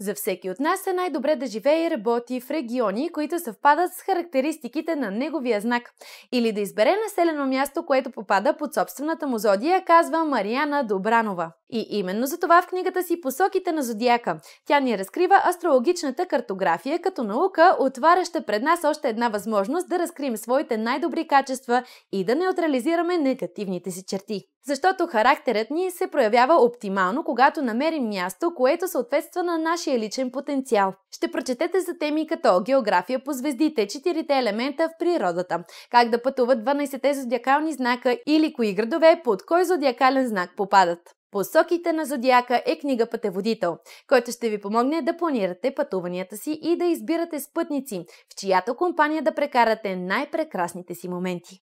За всеки от нас е най-добре да живее и работи в региони, които съвпадат с характеристиките на неговия знак. Или да избере населено място, което попада под собствената му зодия, казва Марияна Добранова. И именно за това в книгата си Посоките на зодиака тя ни разкрива астрологичната картография като наука, отваряща пред нас още една възможност да разкрием своите най-добри качества и да неутрализираме негативните си черти. Защото характерът ни се проявява оптимално, когато намерим място, което съответства на нашия личен потенциал. Ще прочетете за теми като география по звездите, четирите елемента в природата, как да пътуват 12-те зодиакални знака или кои градове под кой зодиакален знак попадат. Посоките на зодиака е книга Пътеводител, който ще ви помогне да планирате пътуванията си и да избирате спътници, в чиято компания да прекарате най-прекрасните си моменти.